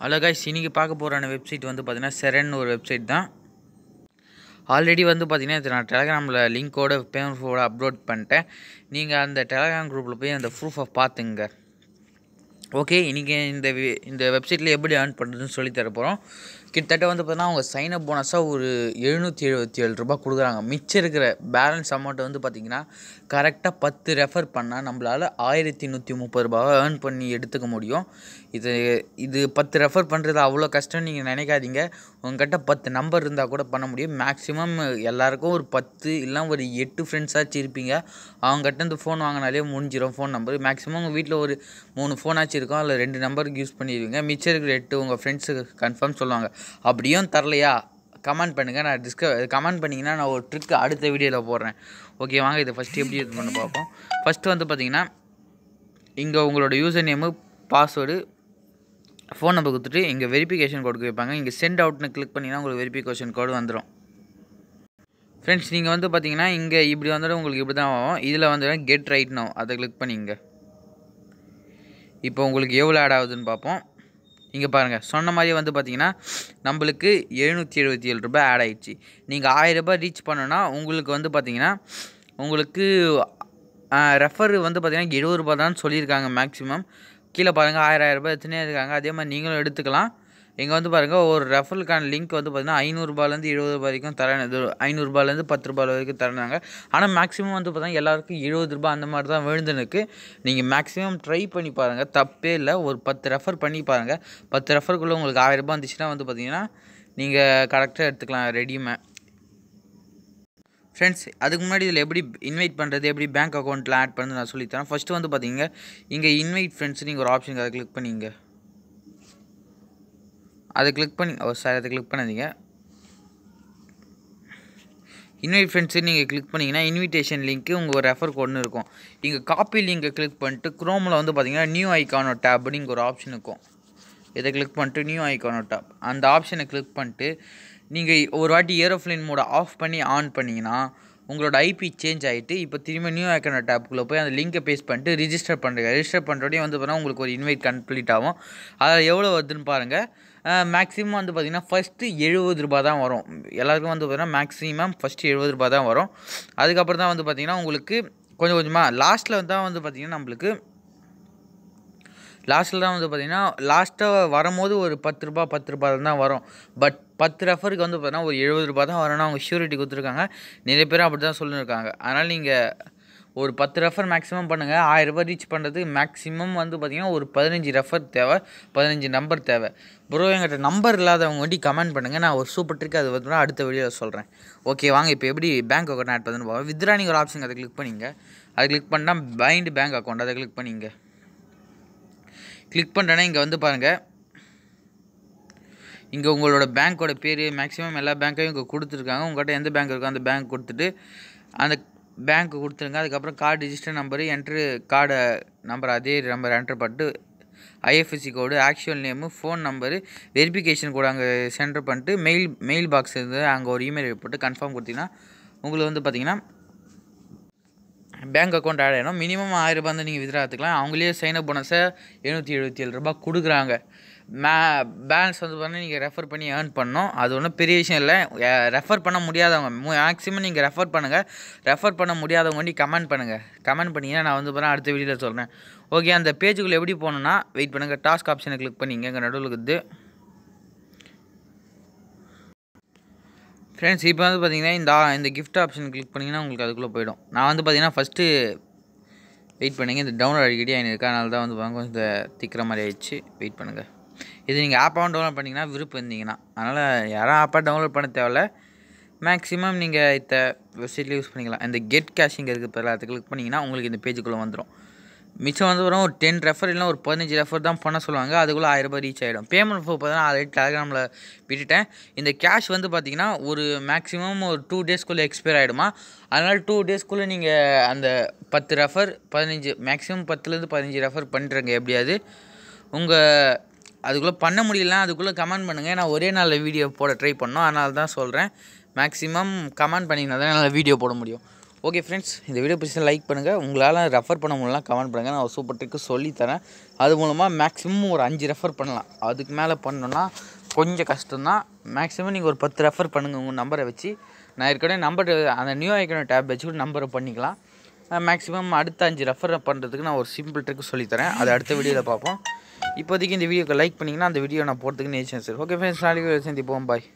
hello guys இன்றைக்கி பார்க்க போகிறான website வந்து பார்த்திங்கன்னா செரன் ஒரு வெப்சைட் தான் ஆல்ரெடி வந்து பார்த்திங்கன்னா இது நான் டெலகிராமில் லிங்க்கோட பேமெண்ட் அப்லோட் பண்ணிட்டேன் நீங்கள் அந்த டெலகிராம் குரூப்பில் போய் அந்த ப்ரூஃபை பார்த்துங்க ஓகே இன்றைக்கி இந்த இந்த வெப்சைட்டில் எப்படி ஏர்ன் பண்ணுறதுன்னு சொல்லித்தர போகிறோம் கிட்டத்தட்ட வந்து பார்த்தீங்கன்னா அவங்க சைனப் போனஸாக ஒரு எழுநூற்றி எழுபத்தி ஏழு ரூபா கொடுக்குறாங்க மிச்சம் இருக்கிற பேலன்ஸ் அமௌண்ட்டை வந்து பார்த்திங்கன்னா கரெக்டாக பத்து ரெஃபர் பண்ணால் நம்மளால் ஆயிரத்தி நூற்றி முப்பது ரூபாவை ஏர்ன் பண்ணி எடுத்துக்க முடியும் இது இது பத்து ரெஃபர் பண்ணுறது அவ்வளோ கஷ்டம்னு நீங்கள் நினைக்காதீங்க உங்ககிட்ட பத்து நம்பர் இருந்தால் கூட பண்ண முடியும் மேக்ஸிமம் எல்லாேருக்கும் ஒரு பத்து இல்லை ஒரு எட்டு ஃப்ரெண்ட்ஸாச்சும் இருப்பீங்க அவங்ககிட்ட இந்த ஃபோன் வாங்கினாலே முடிஞ்சிடும் ஃபோன் நம்பர் மேக்ஸிமம் உங்கள் வீட்டில் ஒரு மூணு ஃபோனாச்சும் இருக்கும் அதில் ரெண்டு நம்பருக்கு யூஸ் பண்ணிடுவீங்க மிச்சம் இருக்கிற எட்டு உங்கள் ஃப்ரெண்ட்ஸுக்கு கன்ஃபார்ம் சொல்லுவாங்க அப்படியும் தரலையா கமெண்ட் பண்ணுங்கள் நான் டிஸ்க கமெண்ட் பண்ணிங்கன்னா நான் ஒரு ட்ரிக்கு அடுத்த வீடியோவில் போடுறேன் ஓகே வாங்க இதை ஃபஸ்ட்டு எப்படி இது பண்ணி பார்ப்போம் ஃபஸ்ட்டு வந்து பார்த்திங்கன்னா இங்கே உங்களோட user name password phone number கொடுத்துட்டு இங்கே வெரிஃபிகேஷன் கோடு கேட்பாங்க இங்கே சென்ட் அவுட்னு கிளிக் பண்ணிங்கன்னா உங்களுக்கு வெரிஃபிகேஷன் கோடு வந்துடும் ஃப்ரெண்ட்ஸ் நீங்கள் வந்து பார்த்தீங்கன்னா இங்கே இப்படி வந்துடும் உங்களுக்கு இப்படி தான் ஆகும் இதில் வந்து கெட் ரைட் நோ அதை கிளிக் பண்ணிங்க இப்போ உங்களுக்கு எவ்வளோ ஆட் ஆகுதுன்னு பார்ப்போம் இங்கே பாருங்கள் சொன்ன மாதிரி வந்து பார்த்தீங்கன்னா நம்மளுக்கு எழுநூற்றி எழுபத்தி ஏழு ரூபாய் ஆட் ஆகிடுச்சு நீங்கள் ஆயிரம் ரூபாய் ரீச் பண்ணோன்னா உங்களுக்கு வந்து பார்த்தீங்கன்னா உங்களுக்கு ரெஃபர் வந்து பார்த்திங்கன்னா எழுபது ரூபா தான் சொல்லியிருக்காங்க மேக்ஸிமம் கீழே பாருங்கள் ஆயிரம் ஆயிரம் ரூபாய் எடுத்துனே இருக்காங்க அதே மாதிரி நீங்களும் எடுத்துக்கலாம் இங்கே வந்து பாருங்கள் ஒரு ரெஃபருக்கான லிங்க் வந்து பார்த்திங்கன்னா ஐநூறுரூபாலேருந்து இருபது ரூபாய் வரைக்கும் தரேன் இது ஐநூறுரூபாலேருந்து பத்து ரூபாய் வரைக்கும் தரேனாங்க ஆனால் மேக்ஸிமம் வந்து பார்த்திங்கன்னா எல்லாருக்கும் எழுபது ரூபா அந்த மாதிரி தான் விழுந்துனுக்கு நீங்கள் மேக்ஸிமம் ட்ரை பண்ணி பாருங்கள் தப்பே இல்லை ஒரு பத்து ரெஃபர் பண்ணி பாருங்கள் பத்து ரெஃபருக்குள்ளே உங்களுக்கு ஆயிரம் ரூபாய் வந்துச்சுன்னா வந்து பார்த்திங்கன்னா நீங்கள் கரெக்டாக எடுத்துக்கலாம் ரெடியுமே ஃப்ரெண்ட்ஸ் அதுக்கு முன்னாடி இதில் எப்படி இன்வைட் பண்ணுறது எப்படி பேங்க் அக்கௌண்ட்டில் ஆட் பண்ணுறது நான் சொல்லித்தரேன் ஃபஸ்ட்டு வந்து பார்த்தீங்க இங்கே இன்வைட் ஃப்ரெண்ட்ஸ் நீங்கள் ஒரு ஆப்ஷன் அதை கிளிக் பண்ணிங்க அதை கிளிக் பண்ணி ஓ சார் அதை கிளிக் பண்ணாதீங்க இன்வைட் ஃப்ரெண்ட்ஸு நீங்கள் கிளிக் பண்ணிங்கன்னா இன்விடேஷன் லிங்க்கு உங்கள் ரெஃபர் கோட்னு இருக்கும் இங்கே காப்பி லிங்கை கிளிக் பண்ணிட்டு குரோமில் வந்து பார்த்தீங்கன்னா நியூ ஐக்கானோ டேப்னு இங்கே ஒரு ஆப்ஷன் இருக்கும் இதை கிளிக் பண்ணிட்டு நியூ ஐக்கானோ டேப் அந்த ஆப்ஷனை கிளிக் பண்ணிட்டு நீங்கள் ஒரு வாட்டி ஏரோஃப்ளைன் மோடை ஆஃப் பண்ணி ஆன் பண்ணிங்கன்னா உங்களோட ஐபி சேஞ்ச் ஆகிட்டு இப்போ திரும்ப நியூ ஏக்கனோ டேப்புக்குள்ளே போய் அந்த லிங்கை பேஸ்ட் பண்ணிட்டு ரிஜிஸ்டர் பண்ணுறீங்க ரிஜிஸ்டர் பண்ணுறோடய வந்து பார்த்தீங்கன்னா உங்களுக்கு ஒரு இன்வைட் கம்ப்ளீட் ஆகும் அதில் எவ்வளோ வருதுன்னு பாருங்கள் மேக்ஸிமம் வந்து பார்த்திங்கன்னா ஃபஸ்ட்டு எழுபது ரூபா தான் வரும் எல்லாருக்கும் வந்து பார்த்திங்கன்னா மேக்ஸிமம் ஃபஸ்ட்டு எழுபது ரூபா தான் வரும் அதுக்கப்புறம் தான் வந்து பார்த்திங்கன்னா உங்களுக்கு கொஞ்சம் கொஞ்சமாக லாஸ்ட்டில் தான் வந்து பார்த்திங்கன்னா நம்மளுக்கு லாஸ்ட்டில் தான் வந்து பார்த்திங்கன்னா லாஸ்ட்டாக வரும்போது ஒரு பத்து ரூபா பத்து ரூபா தான் வரும் பட் பத்து ரெஃபருக்கு வந்து பார்த்தீங்கன்னா ஒரு எழுபது ரூபா தான் வரணும்னு அவங்க ஷூரிட்டி கொடுத்துருக்காங்க நிறைய பேர் அப்படி தான் சொல்லியிருக்காங்க அதனால் நீங்கள் ஒரு பத்து ரெஃபர் மேக்ஸிமம் பண்ணுங்கள் ஆயிரம் ரூபாய் ரீச் பண்ணுறதுக்கு மேக்ஸிமம் வந்து பார்த்திங்கன்னா ஒரு பதினஞ்சு ரெஃபர் தேவை பதினஞ்சு நம்பர் தேவை ப்ரோ எங்கிட்ட நம்பர் இல்லாதவங்க வண்டி கமெண்ட் பண்ணுங்கள் நான் ஒரு சூப்பர் ட்ரிக் அது வந்து அடுத்த வீடியோவில் சொல்கிறேன் ஓகே வாங்க இப்போ எப்படி பேங்க் அக்கௌண்ட் ஆட் பண்ணுன்னு பார்ப்போம் வித்ரானிங் ஒரு ஆப்ஷன் அதை கிளிக் பண்ணிங்க அதை கிளிக் பண்ணால் பைண்ட் பேங்க் அக்கௌண்ட் அதை கிளிக் பண்ணிங்க கிளிக் பண்ணுறேன்னா இங்கே வந்து பாருங்கள் இங்கே உங்களோட பேங்க்கோட பேர் மேக்ஸிமம் எல்லா பேங்க்கையும் இங்கே கொடுத்துருக்காங்க உங்கள்கிட்ட எந்த பேங்க் இருக்கோ அந்த பேங்க் கொடுத்துட்டு அந்த பேங்க்கு கொடுத்துருங்க அதுக்கப்புறம் கார்டு ரிஜிஸ்டர் நம்பரு என்ட்ரு கார்டை நம்பர் அதே நம்பர் என்ட்ரு பண்ணிட்டு IFSC code actual name phone number verification கூட அங்கே சென்டர் பண்ணிட்டு மெயில் மெயில் பாக்ஸ் இருந்து அங்கே ஒரு இமெயில் போட்டு கன்ஃபார்ம் கொடுத்தீங்கன்னா உங்களுக்கு வந்து பார்த்தீங்கன்னா பேங்க் அக்கௌண்ட் ஆட் ஆகிடும் மினிமம் ஆயிரம் ரூபாய் வந்து நீங்கள் விதிராகத்துக்கலாம் அவங்களே சைன் அப் போனஸை எழுநூற்றி எழுபத்தி ஏழு ரூபா கொடுக்குறாங்க மே பேலன்ஸ் வந்து பார்த்தீங்கன்னா நீங்கள் ரெஃபர் பண்ணி ஏர்ன் பண்ணோம் அது ஒன்றும் பெரிய விஷயம் இல்லை ரெஃபர் பண்ண முடியாதவங்க மேக்ஸிமம் நீங்கள் ரெஃபர் பண்ணுங்கள் ரெஃபர் பண்ண முடியாதவங்க வண்டி கமெண்ட் பண்ணுங்கள் கமெண்ட் பண்ணிங்கன்னா நான் வந்து பார்த்தா அடுத்த வீடியோவில் சொல்கிறேன் ஓகே அந்த பேஜுக்குள்ளே எப்படி போகணுன்னா வெயிட் பண்ணுங்கள் டாஸ்க் ஆப்ஷனை கிளிக் பண்ணி இங்கே நடுவில் இருக்குது ஃப்ரெண்ட்ஸ் இப்போ வந்து பார்த்தீங்கன்னா இந்த இந்த கிஃப்ட் ஆப்ஷன் கிளிக் பண்ணிங்கன்னா உங்களுக்கு அதுக்குள்ளே போயிடும் நான் வந்து பார்த்தீங்கன்னா ஃபஸ்ட்டு வெயிட் பண்ணுங்கள் இந்த டவுன்லோட் அடிக்கடி ஆகினு இருக்கேன் அதனால தான் வந்து கொஞ்சம் திக்கிற மாதிரி ஆயிடுச்சு வெயிட் பண்ணுங்கள் இது நீங்கள் ஆப்பாகவும் டவுன்லோட் பண்ணிங்கன்னா விருப்பம் இருந்தீங்கன்னா அதனால் யாரும் ஆப்பாக டவுன்லோட் பண்ண தேவையில்ல மேக்ஸிமம் நீங்கள் இத்த வெப்சைட்டில் யூஸ் பண்ணிக்கலாம் இந்த கெட் கேஷிங் இருக்குது பதில் அதை கிளிக் பண்ணிங்கன்னா உங்களுக்கு இந்த பேஜுக்குள்ளே வந்துடும் மிச்சம் வந்து வரும் ஒரு டென் ரெஃபர் இல்லைனா ஒரு பதினஞ்சு ரெஃபர் தான் பண்ண சொல்லுவாங்க அதுக்குள்ளே ஆயிரம் ரூபாய் ரீச் ஆகிடும் பேமெண்ட் ஃபோ பார்த்தீங்கன்னா அதை டெலிகிராமில் விட்டுட்டேன் இந்த கேஷ் வந்து பார்த்திங்கன்னா ஒரு மேக்ஸிமம் ஒரு டூ டேஸ்க்குள்ளே எக்ஸ்பயர் ஆகிடுமா அதனால் டூ டேஸ்க்குள்ளே நீங்கள் அந்த பத்து ரெஃபர் பதினஞ்சு மேக்ஸிமம் பத்துலேருந்து பதினஞ்சு ரெஃபர் பண்ணுறங்க எப்படியாவது உங்கள் அதுக்குள்ளே பண்ண முடியலனா அதுக்குள்ளே கமெண்ட் பண்ணுங்கள் நான் ஒரே நாளில் வீடியோ போட ட்ரை பண்ணோம் அதனால தான் சொல்கிறேன் மேக்ஸிமம் கமெண்ட் பண்ணிங்கன்னா தான் என்னால் வீடியோ போட முடியும் ஓகே ஃப்ரெண்ட்ஸ் இந்த வீடியோ பிடிச்சா லைக் பண்ணுங்கள் உங்களால் ரெஃபர் பண்ண முடியலாம் கமெண்ட் பண்ணுங்கள் நான் சூப்பர் ட்ரிக்கு சொல்லித்தரேன் அது மூலமாக மேக்ஸிமம் ஒரு அஞ்சு ரெஃபர் பண்ணலாம் அதுக்கு மேலே பண்ணோன்னா கொஞ்சம் கஷ்டம்தான் மேக்ஸிமம் நீங்கள் ஒரு பத்து ரெஃபர் பண்ணுங்கள் உங்கள் நம்பரை வச்சு நான் ஏற்கனவே நம்பர் அந்த நியூ ஐக்கனோ டேப் வச்சு கூட நம்பரை பண்ணிக்கலாம் மேக்ஸிமம் அடுத்த அஞ்சு ரெஃபர் பண்ணுறதுக்கு நான் ஒரு சிம்பிள் ட்ரிக் சொல்லித்தரேன் அதை அடுத்த வீடியோவில் பார்ப்போம் இப்போதைக்கு இந்த வீடியோக்கு லைக் பண்ணிங்கன்னா அந்த வீடியோ நான் போகிறதுக்கு நேச்சர் சார் ஓகே ஃப்ரெண்ட்ஸ் நாளைக்கு சந்திப்போம் பாய்